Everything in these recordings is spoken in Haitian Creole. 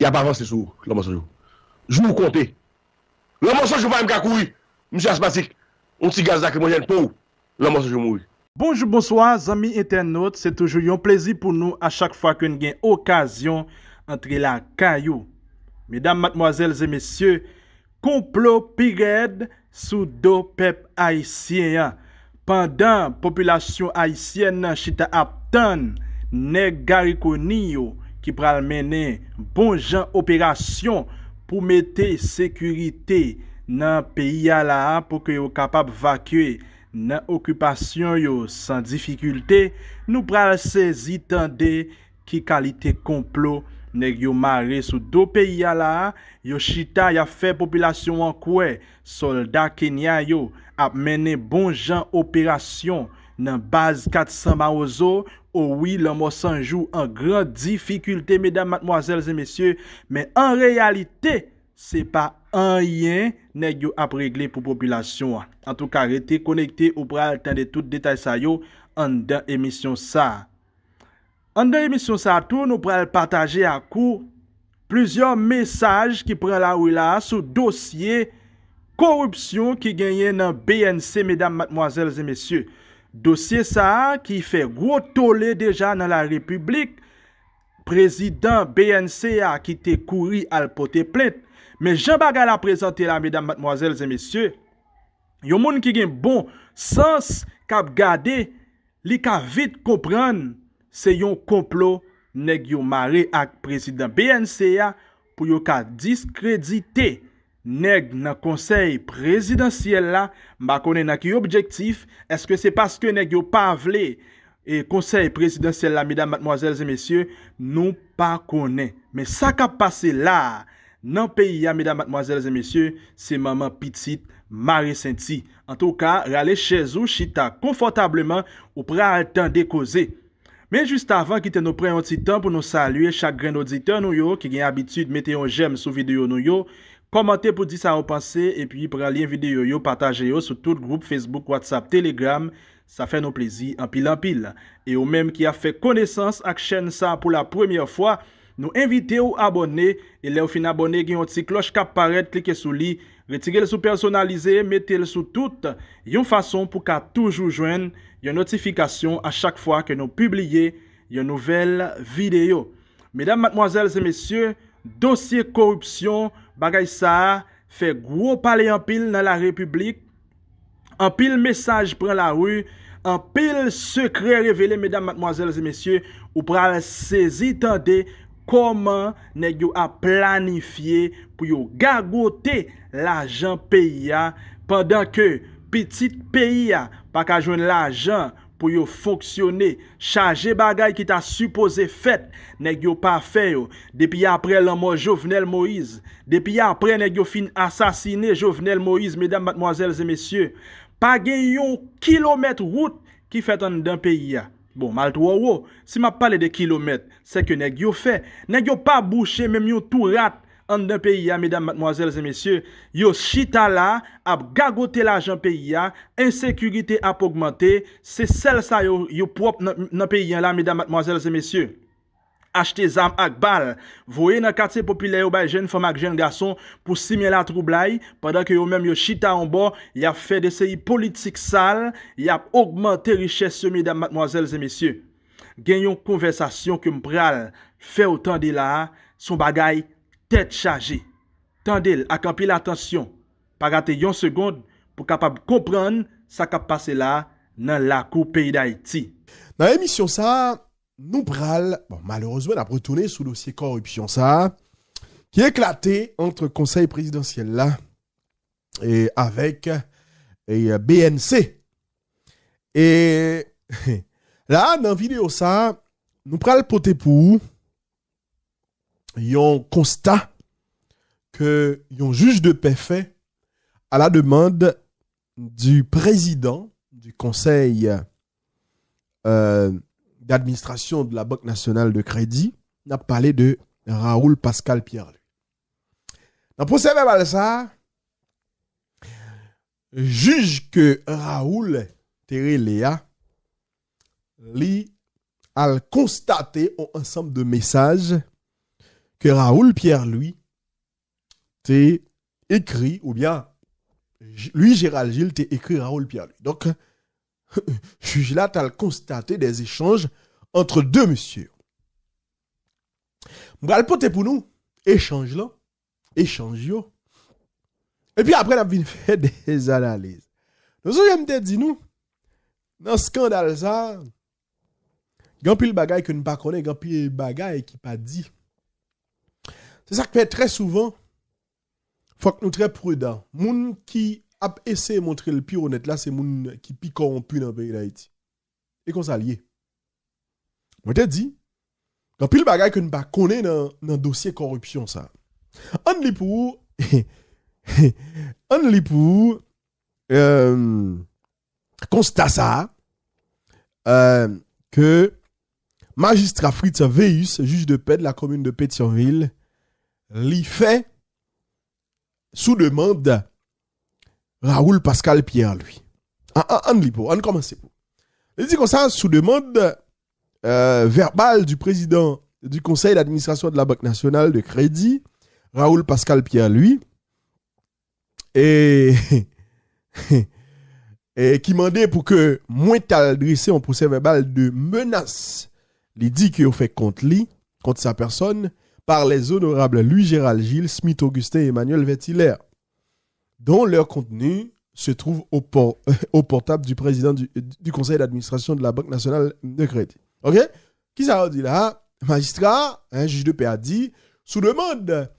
Y ap avans se sou, la monson yo. J nou konte. La monson yo pa yon kakou yi. Mse Asmatik, msi gazak yon jen pou. La monson yo mou yi. Bonjour, bonsoir, zami internet. Se toujou yon plezi pou nou a chak fwa kwen gen okasyon entre la kayou. Medam, matmoazel, zemesye, kouplo pired sou do pep haisyen. Pendan, populasyon haisyen nan chita aptan ne gariko niyo. ki pral mene bon jan operasyon pou mette sekurite nan peyi ala an pou ke yo kapap vakwe nan okupasyon yo san difikulte, nou pral sezitande ki kalite komplo neg yo mare sou do peyi ala an, yo chita ya fe populasyon wankwe solda Kenya yo ap mene bon jan operasyon nan baz 400 ma ozo, Oh Ouwi, lè mò sanjou an gran difikultè, mèdam matmoazèl zè mèsyè, mè an reyalite, se pa an yè nè yò apreglè pou populasyon. An tou kare te konekte ou pral ten de tout detay sa yò an den emisyon sa. An den emisyon sa, tou nou pral pataje akou plüzyon mesaj ki pral a ou la sou dosye korupsyon ki genyen nan BNC, mèdam matmoazèl zè mèsyè. Dosye sa ki fè gwo tole deja nan la republik, prezident BNCA ki te kouri al pote plet. Men jen baga la prezante la, medan matmoazel zemesye, yon moun ki gen bon sens kap gade, li ka vit kompran se yon komplo neg yon mare ak prezident BNCA pou yon ka diskreditey. Neg nan konsey prezidansyel la, ma kone nan ki objektif, eske se paske neg yo pa vle, e konsey prezidansyel la, mida matmoazel zemesye, nou pa kone. Me sa ka pase la, nan peyi ya mida matmoazel zemesye, se maman pitit ma resenti. An tou ka, rale chez ou, chita konfortableman, ou pra al tan dekoze. Me juste avan, ki te nou pre yon ti tan pou nou salue, chak gren odite nou yo, ki geny abitud mete yon jem sou video nou yo, ki geny abitud mete yon jem sou video nou yo, komante pou di sa anpansè, e pi pralien videyo yo pataje yo sou tout groupe Facebook, WhatsApp, Telegram, sa fè nou plezi anpil anpil. E yo mèm ki a fè konesans ak chèn sa pou la premiè fwa, nou invite ou abone, e le ou fin abone gen yon ti kloch kap paret, klike sou li, retige le sou personalize, mette le sou tout, yon fason pou ka toujou jwen, yon notifikasyon a chak fwa ke nou publie yon nouvel video. Medan matmoazèl zè mesyè, dosye korupsyon, Bakay sa, fe gwo pale yon pil nan la republik, an pil mesaj pran la wu, an pil sekre revele, medan matmoazel zi mesye, ou pran sezitande koman negyo a planifiye pou yo gagote la jan peyi ya, pandan ke pitit peyi ya bakajwen la jan. pou yo foksyone, chaje bagay ki ta supose fet, nek yo pa fe yo, depi apre laman Jovenel Moïse, depi apre nek yo fin asasine Jovenel Moïse, medan matmoazelze mesye, pa gen yon kilomet route ki fet an dan peyi ya. Bon, mal tou wou, si ma pale de kilomet, se ke nek yo fe, nek yo pa boucher, men yo tou rat, an nan peyi an, medan matmoazel zemesye, yo chita la, ap gagote la jan peyi an, ensekurite ap augmente, se sel sa yo prop nan peyi an la, medan matmoazel zemesye. Achete zam ak bal, voye nan kate popile yo bay jen, famak jen gason, pou sime la troublai, padan ke yo menm yo chita an bon, yap fe de seyi politik sal, yap augmente riches yo, medan matmoazel zemesye. Genyon konversasyon kem pral, fe otan di la, son bagay, Ted chaje, tendel akampi l'atansyon, pa rate yon segonde pou kapap kompran sa kap pase la nan lakou peyi da iti. Nan emisyon sa, nou pral, bon, maloroswen ap retounen sou dosye korupsyon sa, ki eklate antre konsey presidansyel euh, la, e avek BNC. E la nan video sa, nou pral potepou, yon constat que yon juge de paix fait à la demande du président du conseil euh, d'administration de la Banque nationale de crédit, n'a parlé de Raoul Pascal Pierre. Dans le procès verbal, ça, juge que Raoul Teré Léa, a constaté un ensemble de messages Ke Raoul Pierre-Louis te ekri ou bien lui Gérald Gilles te ekri Raoul Pierre-Louis. Donc, je suis là, t'as le constater des échanges entre deux messieurs. M'gale poter pou nou, échanges là, échanges yo. Et puis après, la vie fait des analyses. Dans ce genre de dédi nou, dans ce scandale-là, y'en a plus le bagaille que nous pas connaît, y'en a plus le bagaille qui pas dit. C'est ça que fait très souvent. Faut que nous très prudents. Moun qui a essayé de montrer le pire honnête là, c'est moun qui pique corrompu dans le pays d'Haïti. Et qu'on s'allie. On te dit, quand pile bagaille que nous pas connaît dans le dossier corruption ça. On li pour on li pour euh, constat ça euh, que magistrat Fritz Veus, juge de paix de la commune de Pétionville, li fè sou demande Raoul Pascal Pierre, lui. An li pou, an komanse pou. Li di kon sa, sou demande euh, verbal du prezident du konsey l'administrasyon de la Banque Nationale de Crédit, Raoul Pascal Pierre, lui, e ki mande pou ke mwen taladrisse an posey verbal de menas li di ki ou fè kont li, kont sa personne, par les honorables Louis-Gérald Gilles, Smith Augustin et Emmanuel Vettiler, dont leur contenu se trouve au, portable du président du, conseil d'administration de la Banque nationale de crédit. OK Qui ça dit là Magistrat, un juge de paix a dit, sous demande,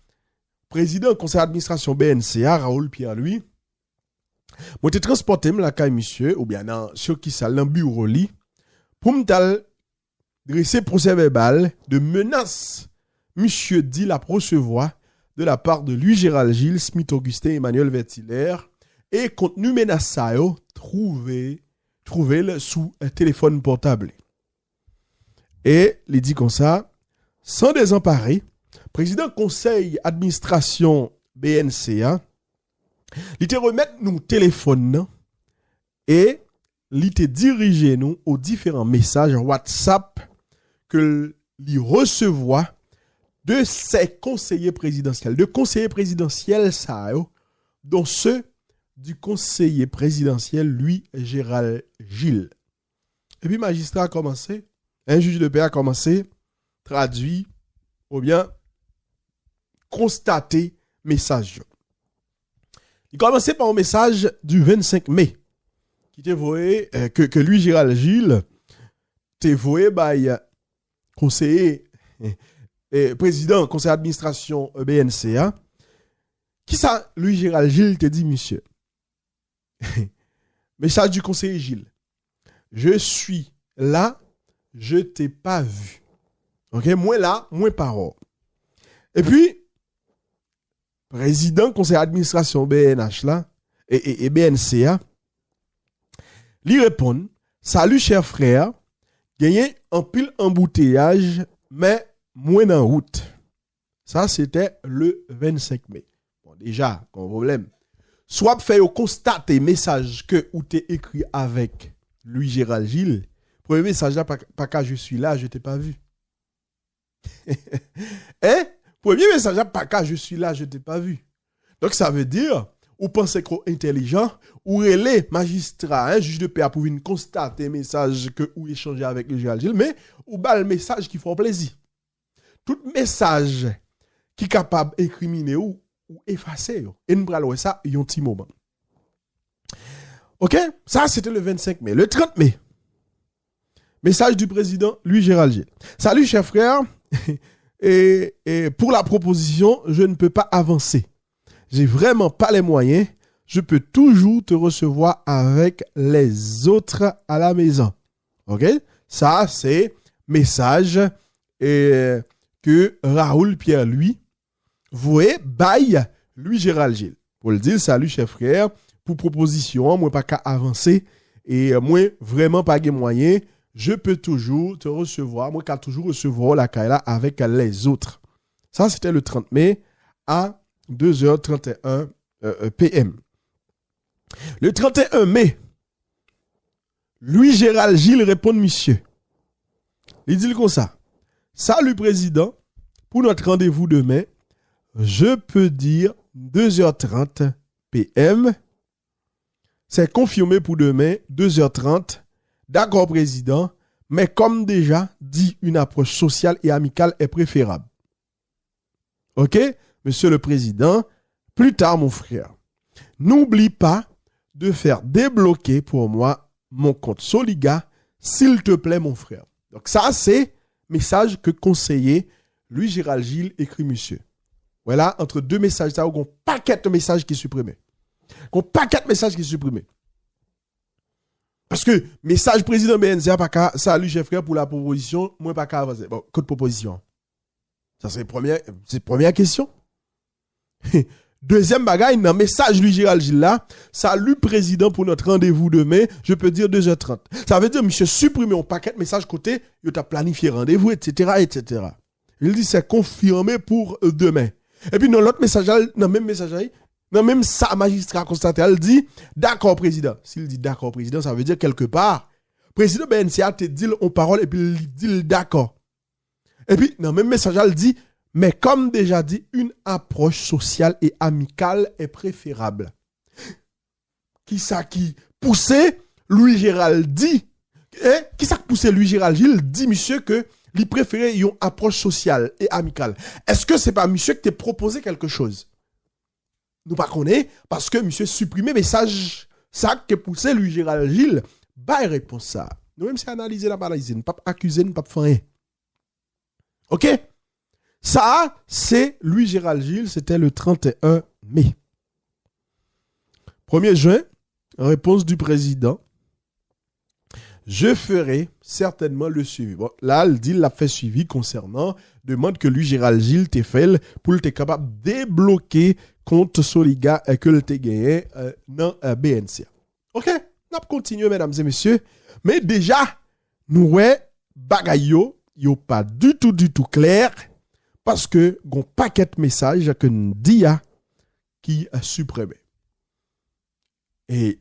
président du conseil d'administration BNCA, Raoul Pierre-Louis, moi, été transporté la caille, monsieur, ou bien sur qui ça, bureau lit, pour me dresser procès verbal de menace Monsieur dit la recevoir de la part de lui Gérald Gilles, Smith Augustin, Emmanuel Vertiller et contenu menaçayo trouvé trouvé sous un téléphone portable. Et il dit comme ça, sans désemparer, président conseil administration BNCA, il te remettre nous téléphone et il te dirige nous aux différents messages WhatsApp que lui recevoit de ses conseillers présidentiels, de conseillers présidentiels, ça, dont ceux du conseiller présidentiel, lui, Gérald Gilles. Et puis, magistrat a commencé, un juge de paix a commencé, traduit, ou bien constater message. Il commençait par un message du 25 mai, qui te voué, euh, que, que, lui, Gérald Gilles, te voué par euh, conseiller eh, président conseil d'administration euh, BNCA, qui ça, lui, Gérald Gilles, te dit, monsieur, message du conseil Gilles, je suis là, je t'ai pas vu. Ok, moi là, moi parole. Et puis, président conseil d'administration BNH là, et, BNCA, lui répond, salut cher frère, gagné un pile embouteillage, mais moins en route. Ça, c'était le 25 mai. Bon, déjà, un problème. Soit fait constater message que ou t'es écrit avec lui, Gérald Gilles. Premier message là, pas que je suis là, je t'ai pas vu. hein? Premier message pas qu'à je suis là, je t'ai pas vu. Donc ça veut dire, ou pensez qu'on intelligent, ou relais magistrat, un juge de paix pour venir constater message que ou échanger avec Louis Gérald Gilles, mais ou le message qui font plaisir tout message qui est capable d'incriminer ou, ou effacer. Et nous ça, il y a un petit moment. OK Ça, c'était le 25 mai. Le 30 mai, message du président Louis Gérald Salut, cher frère. et, et pour la proposition, je ne peux pas avancer. J'ai vraiment pas les moyens. Je peux toujours te recevoir avec les autres à la maison. OK Ça, c'est message et que Raoul Pierre lui Voyait bail lui Gérald Gilles. Pour le dire, salut cher frère, pour proposition, moi pas qu'à avancer et euh, moi vraiment pas de moyen, je peux toujours te recevoir, moi qu'à toujours recevoir la Kaila avec les autres. Ça c'était le 30 mai à 2h31 euh, euh, PM. Le 31 mai, Louis Gérald Gilles répond monsieur. Il dit comme ça. Salut président, pour notre rendez-vous demain, je peux dire 2h30 PM. C'est confirmé pour demain, 2h30. D'accord président, mais comme déjà dit, une approche sociale et amicale est préférable. OK, monsieur le président, plus tard mon frère. N'oublie pas de faire débloquer pour moi mon compte Soliga, s'il te plaît mon frère. Donc ça c'est message que conseiller Louis Gérald Gilles écrit monsieur. Voilà, entre deux messages, ça, on a un paquet de messages qui est supprimé. On a un paquet messages qui est supprimé. Parce que message président BNZ, « pas salut chef frère pour la proposition, moi pas qu'à avancer. Bon, code proposition. Ça c'est première, première question. Deuxième bagaille, dans le message lui Gérald Gilles salut président pour notre rendez-vous demain, je peux dire 2h30. Ça veut dire, monsieur, supprimer un paquet de messages côté, il a planifié rendez-vous, etc., etc. Il dit, c'est confirmé pour demain. Et puis, dans l'autre message, dans le même message, dans même ça, magistrat constaté, elle dit, d'accord, président. S'il dit d'accord, président, ça veut dire quelque part, président BNCA te dit en parole et puis il dit d'accord. Et puis, dans le même message, il dit, mais comme déjà dit, une approche sociale et amicale est préférable. Qui ça qui poussait Louis Gérald dit, hein, qui ça qui poussait Louis Gérald Gilles dit, monsieur, que lui préférait une approche sociale et amicale. Est-ce que c'est pas monsieur qui t'a proposé quelque chose Nous pas parce que monsieur supprimait message, ça qui poussait Louis Gérald Gilles. Bah, répond ça. Nous même c'est analyser la analyser, ne pas accuser, ne pas faire rien. OK ça, c'est Louis-Gérald Gilles, c'était le 31 mai. 1er juin, réponse du président. Je ferai certainement le suivi. Bon, là, le dit, l'a fait suivi concernant demande que Louis-Gérald Gilles te fait pour être capable de débloquer contre Soliga et que le t'es gagné euh, dans euh, BNC. OK? On va continuer, mesdames et messieurs. Mais déjà, nous, ouais, y a pas du tout, du tout clair parce que gon paquet de messages que DIA qui a supprimé. Et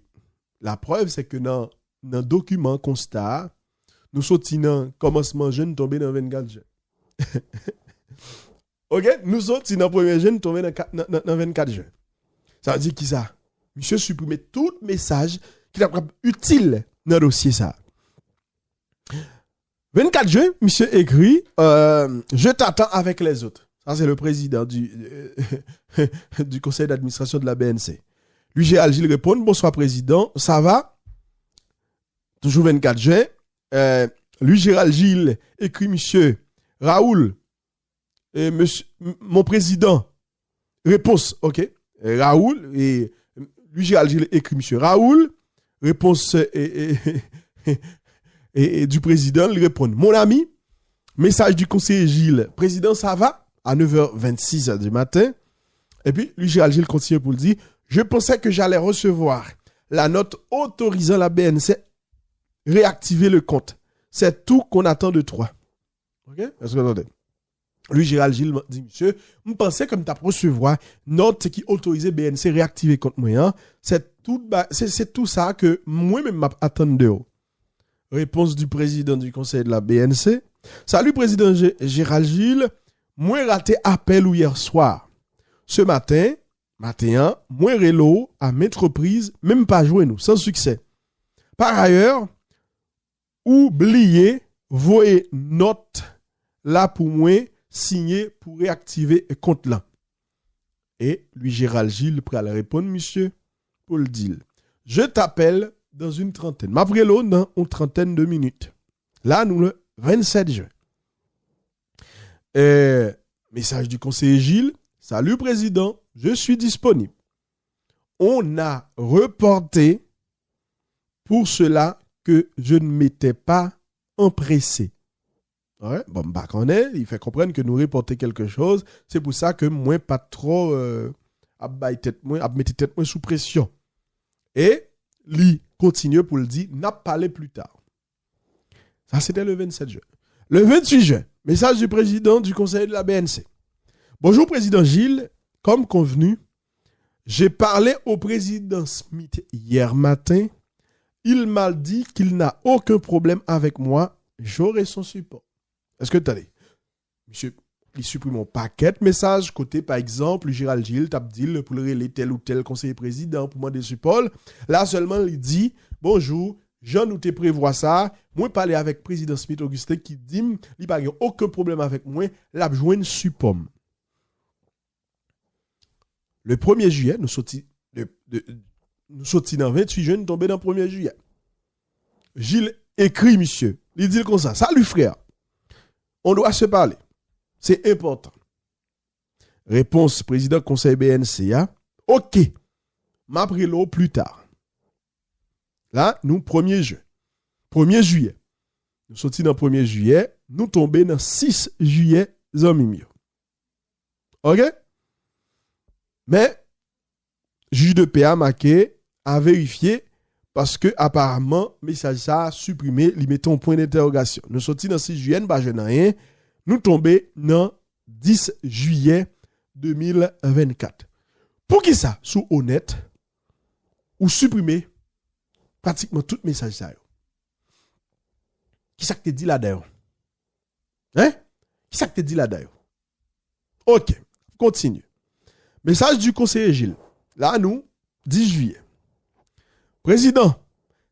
la preuve, c'est que dans le document constat, nous le commencement jeune tombé dans 24 jeunes. ok? Nous sommes dans le premier jeune tombé dans 24 jeunes. Ça veut dire qui ça? Monsieur supprimer tout message qui est utile dans le dossier ça. 24 juin, monsieur écrit euh, Je t'attends avec les autres. Ça, c'est le président du, euh, conseil d'administration de la BNC. Lui, Gérald Gilles répond Bonsoir, président, ça va Toujours 24 juin. Euh, lui, Gérald Gilles écrit Monsieur Raoul, mon président, réponse Ok. Raoul, et lui, Gérald Gilles écrit Monsieur Raoul, réponse et, du président, lui répond, mon ami, message du conseiller Gilles, président, ça va à 9h26 du matin. Et puis, lui, Gérald Gilles continue pour le dire, je pensais que j'allais recevoir la note autorisant la BNC réactiver le compte. C'est tout qu'on attend de toi. OK Est-ce que Lui, Gérald Gilles dit, monsieur, je pensais comme tu as recevoir note qui autorisait BNC réactiver compte moyen. Hein. C'est tout, tout ça que moi-même m'attends de oh. haut. Réponse du président du conseil de la BNC. Salut président Gérald Gilles. Moi raté appel ou hier soir. Ce matin, matin, moi relo à maintes reprises, même pas joué nous, sans succès. Par ailleurs, oubliez, voyez note là pour moi signé pour réactiver le compte là. Et lui Gérald Gilles à répondre monsieur Paul deal. Je t'appelle dans une trentaine. vraie l'eau, dans une trentaine de minutes. Là, nous, le 27 juin. Euh, message du conseiller Gilles. Salut, président. Je suis disponible. On a reporté pour cela que je ne m'étais pas empressé. bon, bah, qu'on est, il fait comprendre que nous reporter quelque chose. C'est pour ça que moi, pas trop, euh, à tête, moins sous pression. Et, lit continue pour le dire, n'a parlé plus tard. Ça, c'était le 27 juin. Le 28 juin, message du président du conseil de la BNC. Bonjour, président Gilles. Comme convenu, j'ai parlé au président Smith hier matin. Il m'a dit qu'il n'a aucun problème avec moi. J'aurai son support. Est-ce que tu as dit Monsieur, il supprime un paquet de messages côté par exemple Gérald Gilles Tabdil, pour le tel ou tel conseiller président pour demander suppôles. là seulement il dit bonjour Jean nous te prévois ça moi parler avec président Smith Augustin qui dit il pas aucun problème avec moi l'a joindre le 1er juillet nous sorti de, de, nous sorti dans 28 jeunes tombés dans le 1er juillet Gilles écrit monsieur il dit comme ça salut frère on doit se parler C'est important. Réponse président conseil BNCA, Ok, m'apre l'eau plus tard. Là, nou, 1er ju. 1er juyè. Nou soti nan 1er juyè, nou tombe nan 6 juyè zan mi myo. Ok? Mè, juj de PA makè, a verifiye, paske apareman, mesaj sa a suprime li meton point d'interrogasyon. Nou soti nan 6 juyè, nou soti nan 6 juyè, nous tomber dans 10 juillet 2024. Pour qui ça Sous honnête ou supprimer pratiquement tout message ça. Qui ça que te dit là d'ailleurs Hein Qui ça que te dit là d'ailleurs OK, continue. Message du conseiller Gilles. Là nous 10 juillet. Président,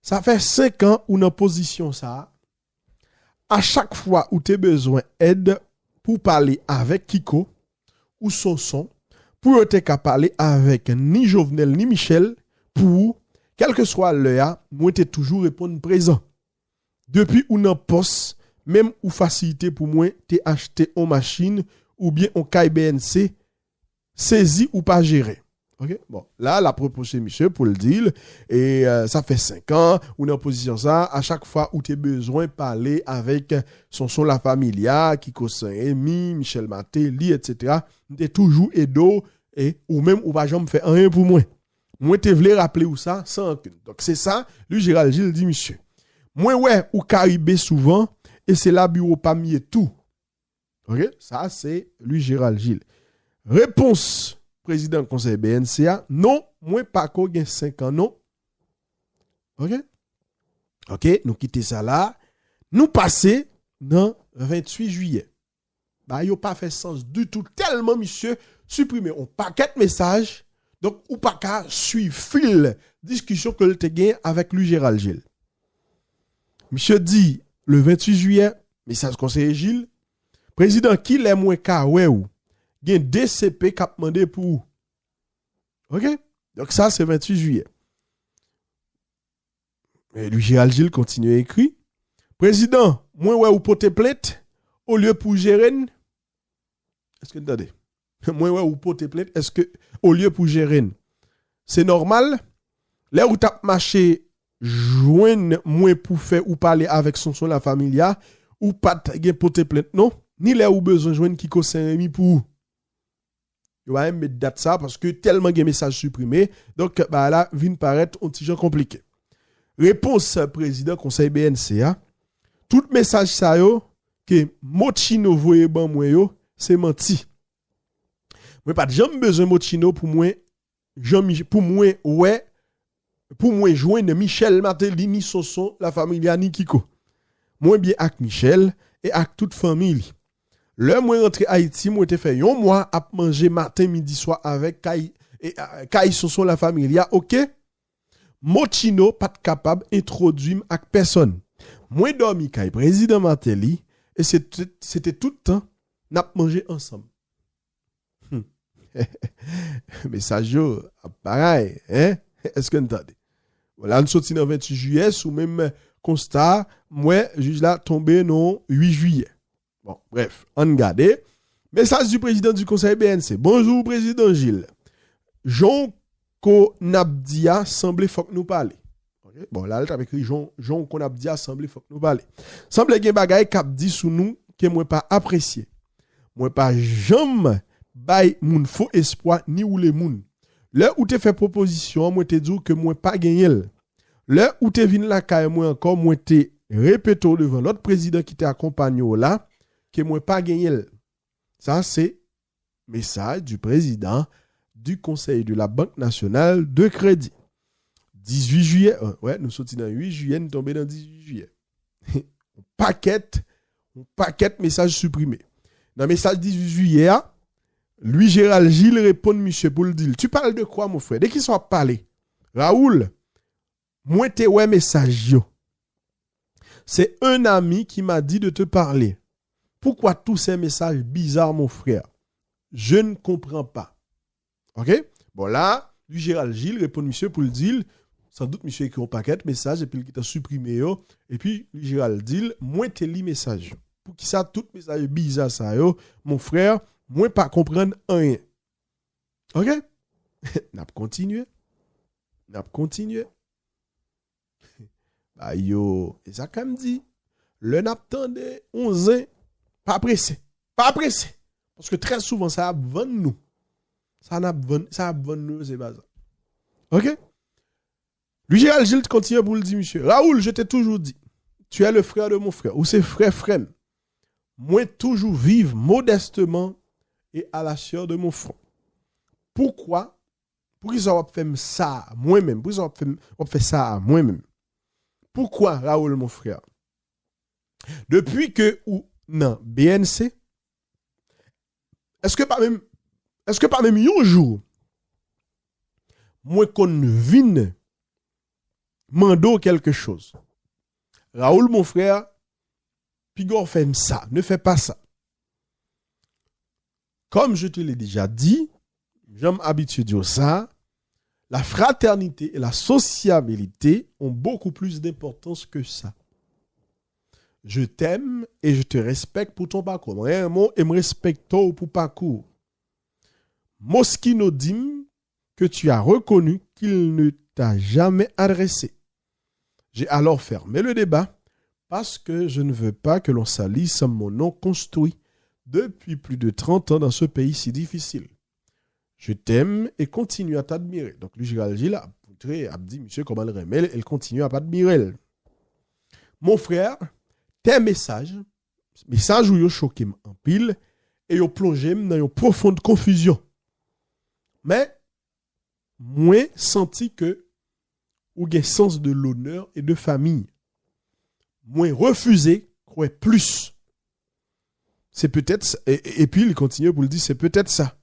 ça fait 5 ans ou en position ça A chak fwa ou te bezwen ed pou pale avek Kiko ou Soson pou ou te ka pale avek ni Jovenel ni Michel pou ou, kelke swa le a, mwen te toujou repon prezant. Depi ou nan pos, menm ou fasilite pou mwen te achete ou machin ou bien ou KBNC, sezi ou pa jere. OK? Bon, là, la proposition, monsieur pour le deal, et euh, ça fait 5 ans, on est en position ça, à chaque fois où tu as besoin de parler avec son son la familia, Kiko Saint-Emi, Michel lui, etc., tu es toujours Edo, et ou même, ou pas jamais fait rien pour moi. Moi, te voulais rappeler ou ça, sans aucune. Donc, c'est ça, lui, Gérald Gilles dit, monsieur, moi, ouais, ou Caribé souvent, et c'est là, bureau pas tout. OK? Ça, c'est lui, Gérald Gilles. Réponse président du conseil BNCA, non, moins pas qu'on 5 ans, non. OK? OK, nous quittons ça là. Nous passons dans 28 juillet. Bah, il pas fait sens du tout, tellement, monsieur, supprimer un paquet de messages. Donc, ou pas car, suivre fil discussion que le gain avec lui, Gérald Gilles. Monsieur dit, le 28 juillet, message conseil Gilles, président qui l'aime moins qu'à ou gen DCP kap mande pou ou. Ok? Dok sa, se 28 juye. E lui Gérald Gilles kontinuye ekri. Prezident, mwen wè ou potè plèt ou lè pou jèren eske ndade? Mwen wè ou potè plèt, eske ou lè pou jèren? Se normal, lè ou tap mache jwen mwen pou fè ou pale avèk son son la familia ou pat gen potè plèt, non? Ni lè ou bezon jwen kiko sen emi pou ou? Yo va mettre date ça parce que tellement de messages supprimés. Donc, bah là, vient paraître un petit peu compliqué. Réponse euh, président conseil BNCA. Tout message ça yo, que Mochino ban c'est menti. Moi pas besoin Mochino pour moi, pour moi, ouais, pour moi joindre Michel Matelini ni Soson, la famille Anikiko. Moi bien avec Michel et avec toute famille. Lè mwen rentre Haïti mwen te fè yon mwen ap manje maten midi swa avèk ka yi e, soso la familya, ok? Mwen chino pat kapab introdwim ak person. Mwen dormi ka yi prezident Mateli, et se te toutan nap manje ansam. Hmm. Mesaj yo, ap paray, eh? Eske n'tande? Mwen lan soti nan 28 juyè, sou mwen mwen konsta, mwen juj la tombe nan 8 juyè. Bon, bref, an gade. Mesaj du prezident du konsey BNC. Bonjour, prezident Gilles. Jean Konabdia semble fok nou pale. Bon, la letre avekri, Jean Konabdia semble fok nou pale. Semble gen bagay kap di sou nou ke mwen pa apresye. Mwen pa jom bay moun fow espoi ni wou le moun. Le ou te fe proposisyon, mwen te djou ke mwen pa genyel. Le ou te vin la kae mwen ankon, mwen te repeto devan lot prezident ki te akompanyo la, que moi pas gagné. Ça, c'est message du président du Conseil de la Banque nationale de crédit. 18 juillet, euh, ouais, nous sommes dans 8 juillet, nous tombons dans 18 juillet. Paquet, paquette, on paquette message supprimé. Dans le message 18 juillet, ah, lui, Gérald Gilles répond, monsieur, pour tu parles de quoi, mon frère? Dès qu'il soit parlé, Raoul, moi, t'es ouais, message, C'est un ami qui m'a dit de te parler. Poukwa tou se mesaj bizar, moun frèr? Je n kompran pa. Ok? Bon la, li Gérald Gilles, repon misye pou l'dil, san dout misye ekron paket, mesaj epil ki ta suprime yo, epi, li Gérald Gilles, mwen te li mesaj. Pou ki sa tout mesaj bizar sa yo, moun frèr, mwen pa kompran anye. Ok? Nap kontinye. Nap kontinye. Ayo, e sa kam di. Le nap tande, onze, Pas pressé. Pas pressé. Parce que très souvent, ça abonne nous. Ça abonne, ça de nous, c'est bazar. Ok? Lui, Gérald Gilles continue vous le dire, monsieur. Raoul, je t'ai toujours dit, tu es le frère de mon frère, ou c'est frère frère. Moi, toujours vivre modestement et à la sueur de mon frère. Pourquoi? Pour ils ont fait ça moi-même. Pour ils ont fait ça à moi-même. Pourquoi, Raoul, mon frère? Depuis que ou non, BNC, Est-ce que eske pa jours, moi, qu'on kon m'en mando quelque chose. Raoul, mon frère, Pigor fait ça, ne fais pas ça. Comme je te l'ai déjà dit, j'aime habitué de ça, la fraternité et la sociabilité ont beaucoup plus d'importance que ça. Je t'aime et je te respecte pour ton parcours. mot et me respecte pour parcours. Moschino que tu as reconnu qu'il ne t'a jamais adressé. J'ai alors fermé le débat parce que je ne veux pas que l'on salisse mon nom construit depuis plus de 30 ans dans ce pays si difficile. Je t'aime et continue à t'admirer. Donc, lui, a a dit, monsieur, comment elle remet, elle continue à t'admirer. Mon frère, message, messages, messages où yo choqué en pile et a plongé dans une profonde confusion. Mais moins senti que ou un sens de l'honneur et de famille. Moins refusé quoi plus. C'est peut-être et, et, puis il continue pour le dire, c'est peut-être ça.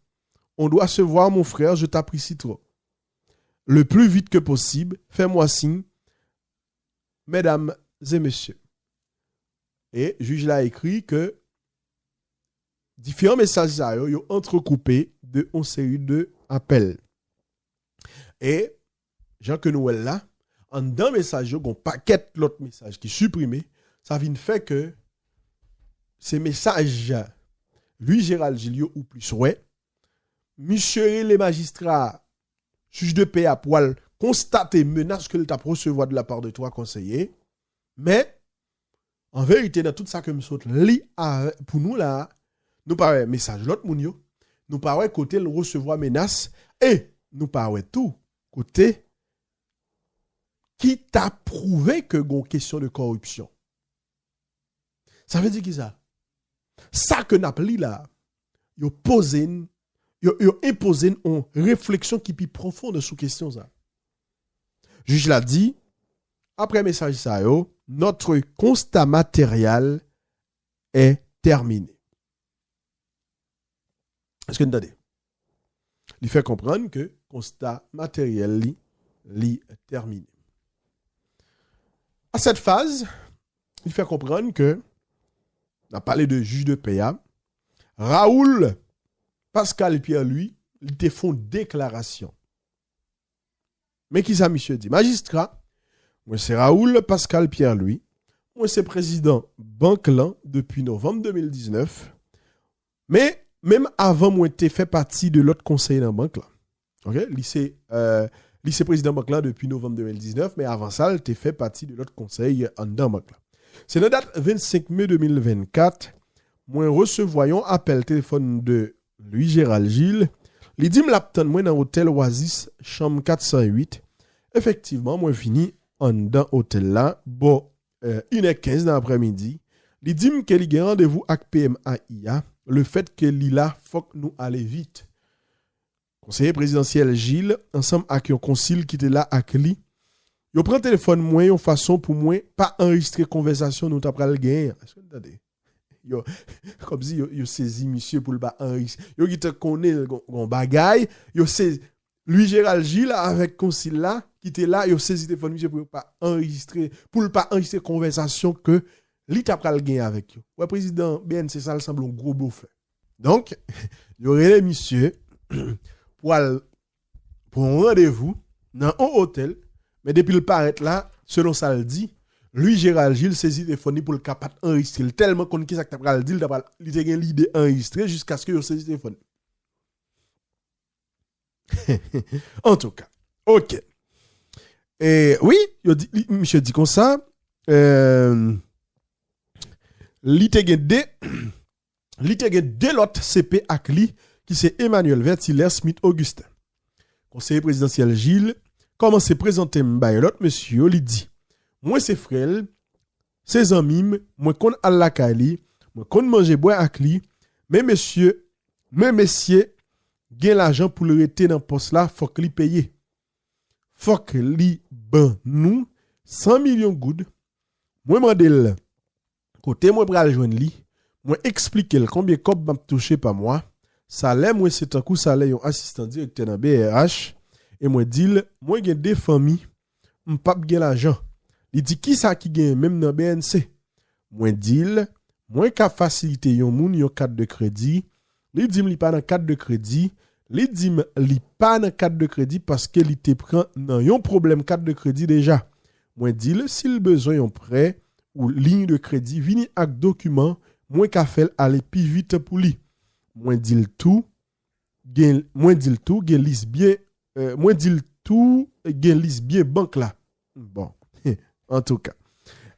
On doit se voir mon frère, je t'apprécie trop. Le plus vite que possible, fais-moi signe. Mesdames et messieurs, et le juge l'a écrit que différents messages ont de une série de appels. Et Jean que Noël là, en d'un message, on paquette, l'autre message qui est supprimé. Ça vient fait que ces messages, lui, Gérald Gilio, ou plus, ouais, monsieur les magistrats, juge de paix à poil, constater menace que le tape recevoir de la part de toi, conseiller, mais en vérité, dans tout ça que nous sommes pour nous là, nous de message l'autre monde, nous nous de côté le recevoir menaces et nous de tout côté qui t'a prouvé que une question de corruption. Ça veut dire qui ça Ça que n'a là, yo posé imposé une réflexion qui est plus profonde sur question ça. Juge l'a dit après message ça notre constat matériel est terminé. Est-ce que vous entendez Il fait comprendre que constat matériel est terminé. À cette phase, il fait comprendre que on a parlé de juge de paix. Hein, Raoul Pascal et Pierre lui, il te déclaration. Mais qui ça monsieur dit magistrat moi, c'est Raoul Pascal Pierre-Louis. Moi, c'est président Banclan depuis novembre 2019. Mais même avant, moi, été fait partie de l'autre conseil dans Banclan. OK? Lycée, euh, lycée président Banclan depuis novembre 2019. Mais avant ça, était fait partie de l'autre conseil en dans Banclan. C'est la date 25 mai 2024. Moi, recevoyons appel téléphone de Louis-Gérald Gilles. Il dit, moi dans l'hôtel Oasis, chambre 408. Effectivement, moi, fini en dans hôtel là bon euh, 1 15 dans l'après-midi il dit que il a rendez-vous avec PMAIA le fait que Lila faut que nous aller vite conseiller présidentiel Gilles ensemble avec on concile qui était là avec lui il prend téléphone moyen en façon pour moi pas enregistrer conversation nous t'après le gain Yo, comme si yo, saisit monsieur pour le bas Yo qui te connaît le bagaille, yo sais. Louis Gérald Gilles, avèk konsil la, ki te la, yo sezite fon misye pou l pa enregistre, pou l pa enregistre konversasyon ke li tapral genye avèk yo. Wè, prezident, ben, se sal semblou grobo fè. Donk, yo rene misye pou al, pou an radevou nan an hotel, men depil paret la, selon sa l di, Louis Gérald Gilles sezite fon ni pou l kapat enregistre. L telman konnike sa k tapral di, l dapal literyen li de enregistre, jiskaske yo sezite fon ni. en tout cas, ok. Et oui, monsieur dit comme ça, euh, de l'autre CP ACLI, qui c'est Emmanuel Vertiler Smith Augustin. Conseiller présidentiel Gilles, comment se présenter Mbayelot, l'autre monsieur, il dit, moi c'est frère, un amis, moi kon à la kali, moi kon manger bois ACLI, mais monsieur, mes messieurs, gen l'ajan pou le rete nan pos la fok li peye. Fok li ban nou 100 milyon goud. Mwen mandel, kote mwen pral jwenn li, mwen explike l konbyen kop bap touche pa mwen, sa le mwen setan kou sa le yon asistan direkte nan BRH, e mwen dil mwen gen defomi mpap gen l'ajan. Li di ki sa ki gen menm nan BNC. Mwen dil mwen ka fasilite yon moun yon kat de kredi Li dim li pa nan kat de kredi, li dim li pa nan kat de kredi paske li te pren nan yon problem kat de kredi deja. Mwen dil, si l bezo yon pre ou lini de kredi vini ak dokumen, mwen ka fel ale pi vit pou li. Mwen dil tou, gen lis bie eh, bank la. Bon, en tou ka.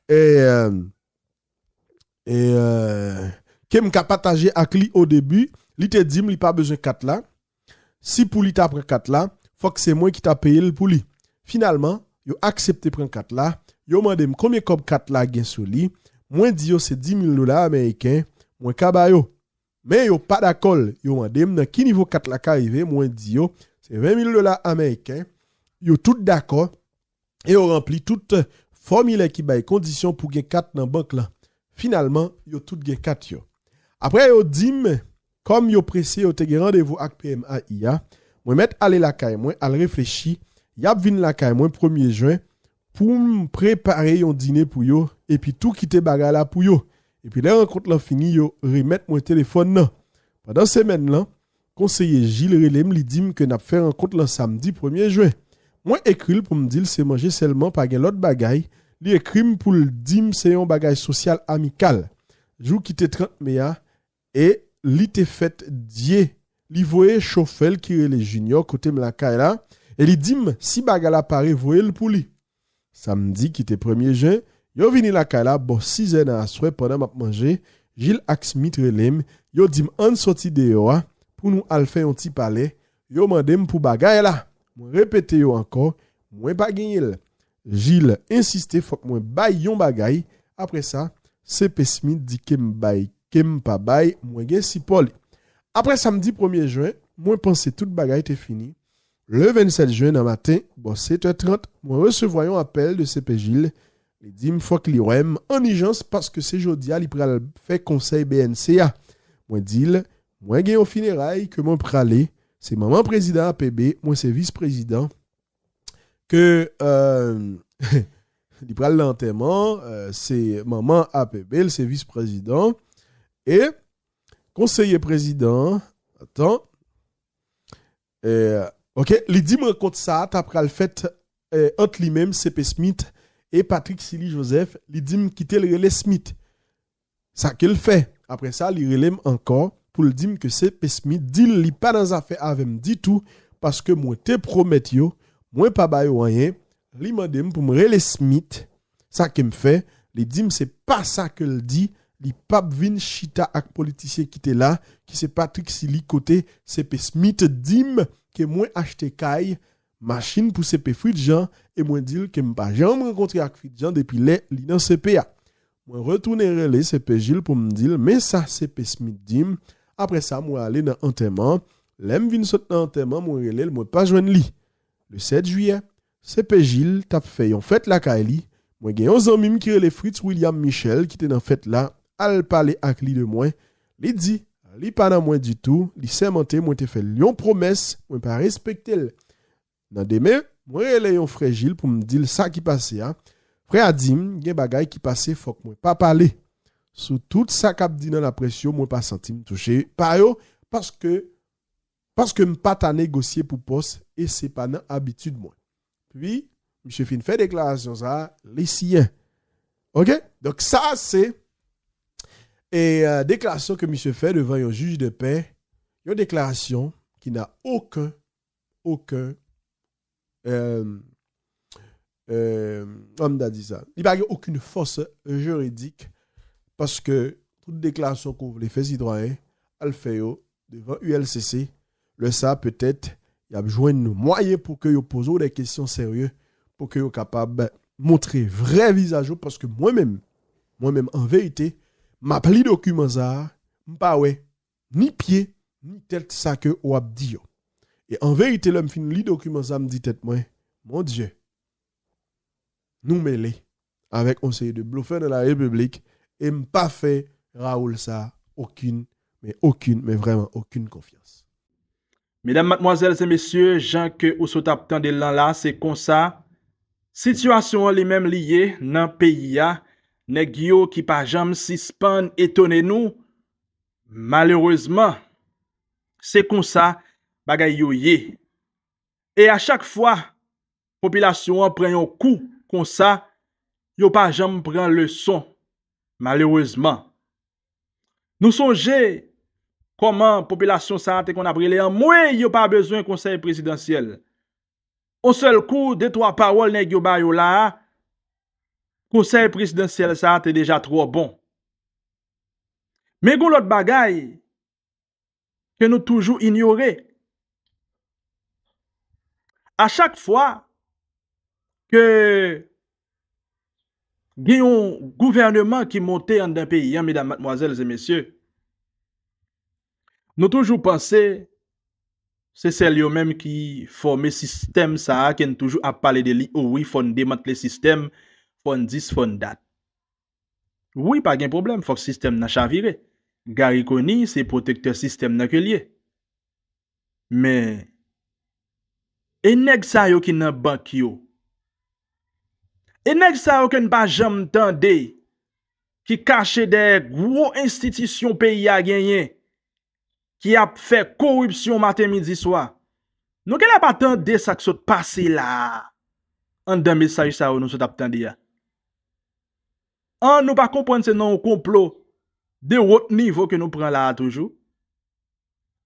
E eh, eh, kem ka pataje ak li o debi, Li te dim, li pa bezon kat la. Si pou li ta pren kat la, fok se mwen ki ta peye li pou li. Finalman, yo aksepte pren kat la, yo mandem komey kop kat la gen sou li, mwen di yo se 10.000 lola Ameriken, mwen ka bayo. Men yo pa dakol, yo mandem, nan ki nivou kat la ka rive, mwen di yo, se 20.000 lola Ameriken, yo tout dakor, e yo rempli tout euh, formile ki baye kondisyon pou gen kat nan bank la. Finalman, yo tout gen kat yo. Apre yo dim, kom yo prese yo tege randevou ak PMA iya, mwen met ale lakay mwen, al reflechi, yap vin lakay mwen 1e juen pou m prepare yon dine pou yo, epi tou kite bagay la pou yo. Epi le renkont lan fini, yo remet mwen telefon nan. Padan semen lan, konseye Jil relem li dim ke nap fe renkont lan samdi 1e juen. Mwen ekril pou m dil se manje selman pagen lot bagay, li ekrim pou l dim se yon bagay sosyal amikal. Jou kite 30 mea, e li te fet dye. Li voye chofel kire le jinyo kote m lakay e la, e li dim si bagay la pare voye l pou li. Samdi ki te premye jen, yo vini lakay e la bo si zè nan aswe pwèndan m ap manje, jil aksmit relem, yo dim ansoti de yo a, pou nou alfè yon ti pale, yo mandem pou bagay e la. Mwen repete yo anko, mwen pa genyel. Jil insiste fok mwen bay yon bagay, apre sa, sepesmi di ke m bay kwenye. Après pa bay mwen sipol. 1er juen, mwen que tout bagay était fini. Le 27 juin nan matin, bon 7h30, mwen resevoyon appel de sepe Gilles. Li di m fok li en urgence parce que se jodia li pral fè conseil BNCA. Mwen dil, mwen gen yon fineray ke mwen c'est Se maman Président APB, moi se vice président Ke... Euh, li pral l'enterrement, c'est euh, maman APB, le vice-président, et conseiller président, attends, euh, ok, les me raconte ça, après le fait euh, entre lui-même, CP Smith et Patrick Silly Joseph, les quitte quitter le relais Smith. Ça qu'il fait. Après ça, il relève encore pour le dire que CP Smith dit il pas dans affaire avec dit tout parce que moi te promet yo, moi pas bail rien, li m'a pour me relais Smith. Ça qu'il me fait, les dit c'est pas ça qu'il dit li pap vin chita ak politisye ki te la, ki se patrik si li kote sepe smit dim, ke mwen achte kay, masin pou sepe fridjan, e mwen dil ke mpa jan mwen kontre ak fridjan depi le li nan sepe a. Mwen retounen rele sepe jil pou mwen dil, me sa sepe smit dim, apre sa mwen ale nan anterman, lem vin sot nan anterman mwen rele mwen pa jwen li. Le 7 juyen, sepe jil tap feyon fet la kay e li, mwen gen yon zan mim kire le frid William Michel ki te nan fet la, al pale ak li de mwen, li di. Li pa nan mwen di tou, li semente mwen te fe lyon promes, mwen pa respekte lè. Nan demè, mwen lè yon frejil pou mdil sa ki pase ya. Pre adim, gen bagay ki pase fok mwen pa pale. Sou tout sa kap di nan apresyo, mwen pa senti mwen touche. Par yo, paske, paske mpa ta negosye pou pos, e se pa nan abitud mwen. Pwi, mi se fin fè deklarasyon sa, li siyen. Ok? Dok sa se... Et euh, déclaration que monsieur fait devant un juge de paix, une déclaration qui n'a aucun, aucun, euh, euh ça, il n'y a aucune force juridique parce que toute déclaration qu'on voulait faire citoyen, fait devant ULCC, le ça peut-être, il y a besoin de moyens pour que vous des questions sérieuses, pour que vous capable de montrer vrai visage parce que moi-même, moi-même en vérité, Mpa li dokuman za, mpa we, ni pie, ni tel sa ke wap diyo. E an veyite lem fin li dokuman za mdi tet mwen, Mon Dje, nou me le, avek onseye de blofe de la republik, e mpa fe Raoul sa, okun, men okun, men vreman okun konfians. Medan matmoazel se mesye, jan ke ou sotap tan de lan la, se konsa, situasyon li men liye nan peyi ya, Nè gyo ki pa jam sispan etone nou, malereusement, se konsa bagay yoye. E a chak fwa, popilasyon pren yon kou konsa, yon pa jam pren lè son, malereusement. Nou sonje, koman popilasyon sa ate kon apre le an, mwen yon pa bezwen konsen presidansyel. On sel kou, dey to apawol nè gyo bayo la a, Konsey presidensel sa a te deja tro bon. Men goun lot bagay ke nou toujou ignore. A chak fwa ke gen yon gouvernement ki monte an den peyi an, medan matmoazel zemesye, nou toujou pense se sel yo men ki fome sistem sa a ken toujou ap pale de li oh oui fonde matple sistem Fondis fondat. Oui, pa gen problem. Fok sistem nan chavire. Gar i koni, se protekte sistem nan ke liye. Men, enek sa yo ki nan bank yo. Enek sa yo ki nan pa jom tande ki kache de gwo institisyon peyi a genye ki ap fe korupsyon maten midi swa. Non ke la pa tande sa ki sot pase la an dami sa yo sa yo nou sot ap tande ya. An nou pa kompwen se nou konplo de wot nivou ke nou pren la a toujou?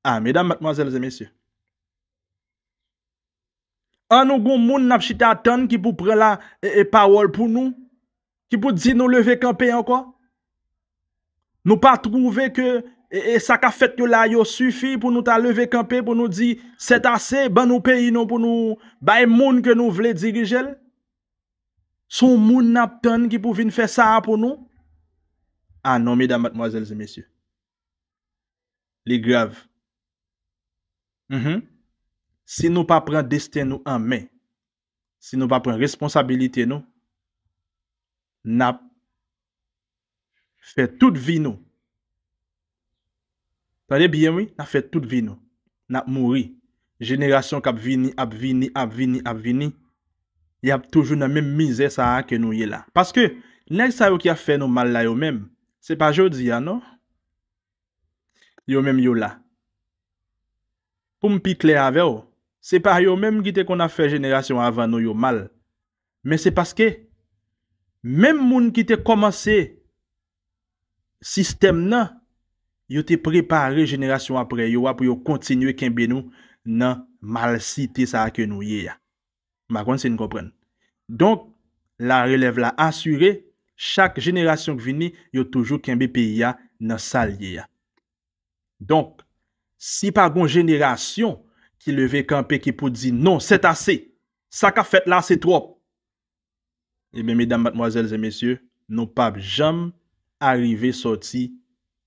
A, medam, matmazelze, mesye. An nou goun moun nap chita ton ki pou pren la e, e pawol pou nou? Ki pou di nou leve kampe an kwa? Nou pa trouve ke e, e sakafet yo la yo sufi pou nou ta leve kampe pou nou di se ta se ban nou peyi nou pou nou ba e moun ke nou vle dirijel? Son moun nap ton ki pou vin fè sa apon nou? Anon ah mi da matmoazèlze, mesyè. Li grav. Mm-hmm. Si nou pa pren desten nou anmen, si nou pa pren responsabilite nou, nap fè tout vi nou. Tade bien, wè? Nap fè tout vi nou. Nap mouri. Generasyon kap vini, ap vini, ap vini, ap vini. Y ap toujou nan menm mizè sa akè nou ye la. Paske, nèk sa yo ki a fè nou mal la yo menm. Se pa jodi ya, no? Yo menm yo la. Poum pi kle ave yo. Se pa yo menm ki te kon a fè jenèrasyon avan nou yo mal. Men se paske, menm moun ki te komanse sistem nan, yo te prepare jenèrasyon apre. Yo ap yo kontinye kenbe nou nan mal si te sa akè nou ye ya. Ma kon se yon kompren. Donk, la relev la asyre, chak jenerasyon k vini, yo toujou kenbe pe ya nan salye ya. Donk, si pa gon jenerasyon ki leve kanpe ki pou di, non, set ase, sa ka fet la setrop. Ebe, medan matmoazelze mesye, nou pap jom arrive soti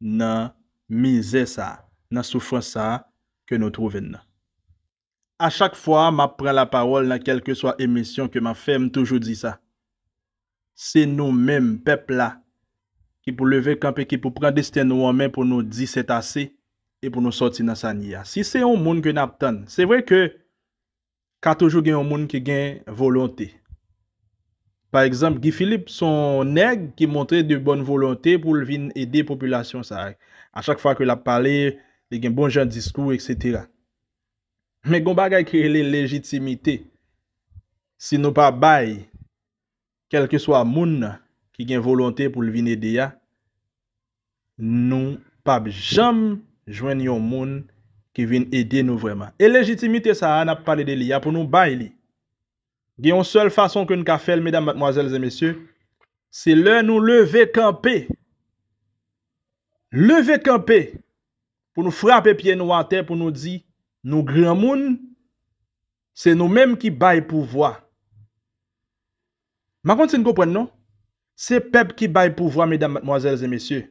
nan mize sa, nan soufran sa ke nou troven nan. A chak fwa, ma pren la parol nan kelke swa emisyon ke ma fem toujou di sa. Se nou menm pep la, ki pou leve kampe, ki pou pren desten nou anmen pou nou di setase, e pou nou soti nan san ya. Si se yon moun ke nap bon tan, se vwe ke, ka toujou gen yon moun ke gen volonte. Par ekzamp, Gifilip son neg ki montre de bon volonte pou vin ede populasyon sa. A chak fwa ke la pale, gen bon jan diskou, ek setera. Mè goun bag a kre li legitimite. Si nou pa bay, kelke swa moun ki gen volante pou li vin ede ya, nou pa jom jwen yon moun ki vin ede nou vreman. E legitimite sa an ap pale de li ya pou nou bay li. Gen yon sol fason kon ka fel, medan mwazel zemesye, se lè nou leve kampe. Leve kampe pou nou frape piye nou an te pou nou di, Nou gran moun Se nou menm ki bay pou vwa Ma konti nou kompren nou? Se pep ki bay pou vwa Medan matmoazelze mesye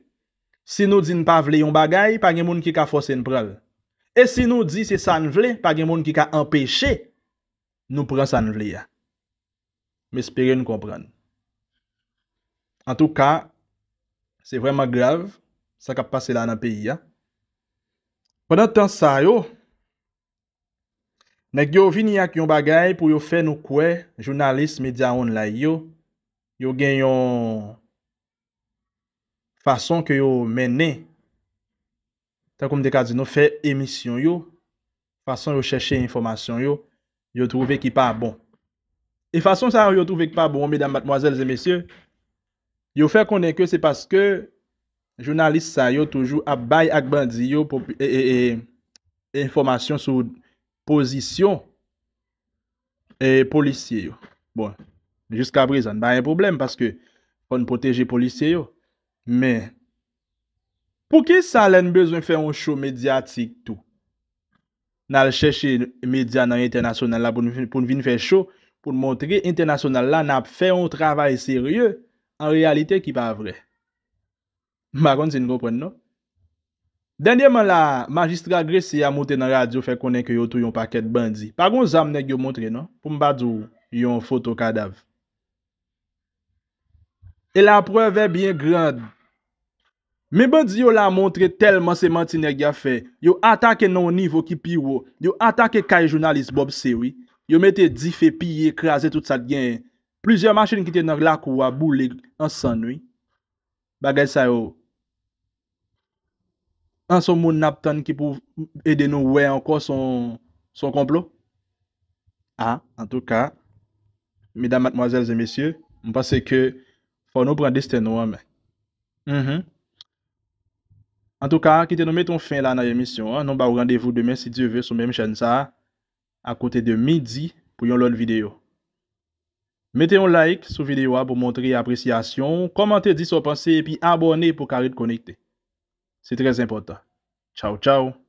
Se nou di nou pa vle yon bagay Pag yon moun ki ka fosen pral E se nou di se san vle Pag yon moun ki ka empeshe Nou pran san vle ya Me spere nou kompren An tou ka Se vreman grav Sa kap pase la nan peyi ya Pendantan sa yo Nèk yo vini ak yon bagay pou yo fè nou kouè, jounalist, media online yo, yo gen yon fason ke yo menè, ta koum de kazi nou fè emisyon yo, fason yo chèche informasyon yo, yo trouve ki pa bon. E fason sa yo trouve ki pa bon, mè dam matmoazèl zè mesye, yo fè konèk yo, se paske jounalist sa yo, yo toujou abay ak bandi yo, e, e, e, e informasyon sou Pozisyon e Polisye yo Bon, jiska prezan Ba yon problem paske Kon poteje polisye yo Men Pouke sa lè n bezwen fè yon show medyatik tou Nal chèche Medyat nan internasyonal la Poun vin fè show Poun montre internasyonal la N ap fè yon travay serye En realite ki pa vre Makan se n konpwen nou Dende man la magistra Grecy a montre nan radyo fe konen ke yo tou yon paket bandi. Pagoun zam neg yo montre, no? Pou mbadou yon foto kadav. E la preve bien grand. Me bandi yo la montre telman se manti neg ya fe. Yo atake non nivou ki piwo. Yo atake kay jounalist Bob Sewi. Yo mette dife, piye, kraze, tout sa gen. Plizye masjen ki te nan lakou a bouleg ansanwi. Bagay sa yo... An son moun naptan ki pou eden nou wey ankon son complot? Ha, an tou ka, midan matmoazel zemesye, mpase ke fò nou pran desten nou anmen. Mh, mh. An mm-hmm. tou ka, kite nou met ton fin la nan emisyon, an nou ba ou randevou demen si diyo ve sou menm chen sa, a kote de midi pou yon lon videyo. Mete yon like sou videyo a pou montre apresyasyon, komante di sou panse, pi abone pou kare t'konekte. Se tiver sem pota. Tchau, tchau.